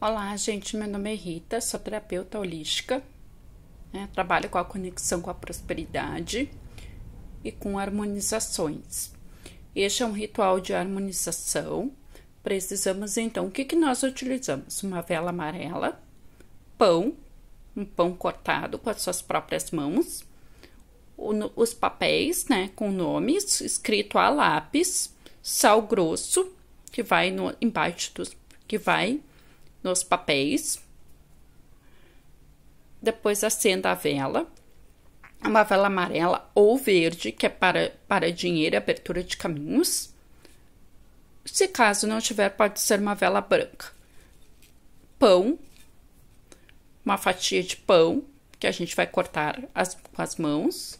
Olá, gente. Meu nome é Rita, sou terapeuta holística. Né? Trabalho com a conexão com a prosperidade e com harmonizações. Este é um ritual de harmonização. Precisamos então, o que, que nós utilizamos? Uma vela amarela, pão, um pão cortado com as suas próprias mãos, os papéis né, com nomes escrito a lápis, sal grosso que vai no, embaixo dos que vai nos papéis. Depois acenda a vela, uma vela amarela ou verde, que é para, para dinheiro e abertura de caminhos. Se caso não tiver, pode ser uma vela branca. Pão, uma fatia de pão, que a gente vai cortar as, com as mãos.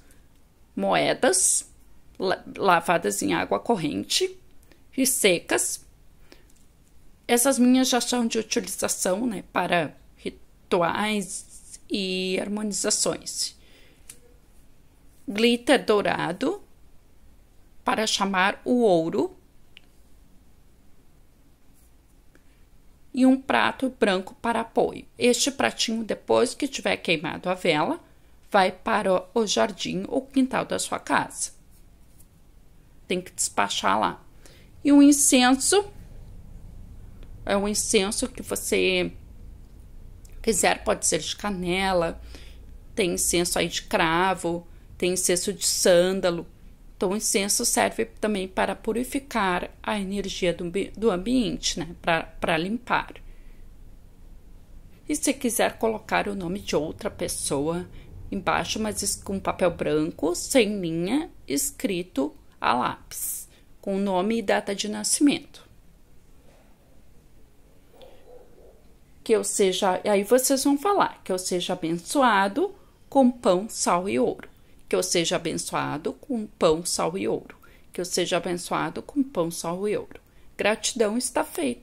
Moedas, lavadas em água corrente e secas, essas minhas já são de utilização né, para rituais e harmonizações. Glitter dourado para chamar o ouro. E um prato branco para apoio. Este pratinho, depois que tiver queimado a vela, vai para o jardim ou quintal da sua casa. Tem que despachar lá. E um incenso é um incenso que você quiser, pode ser de canela, tem incenso aí de cravo, tem incenso de sândalo. Então, o incenso serve também para purificar a energia do, do ambiente, né? Para limpar. E se quiser colocar o nome de outra pessoa embaixo, mas com papel branco, sem linha, escrito a lápis, com nome e data de nascimento. que eu seja, aí vocês vão falar, que eu seja abençoado com pão, sal e ouro. Que eu seja abençoado com pão, sal e ouro. Que eu seja abençoado com pão, sal e ouro. Gratidão está feita.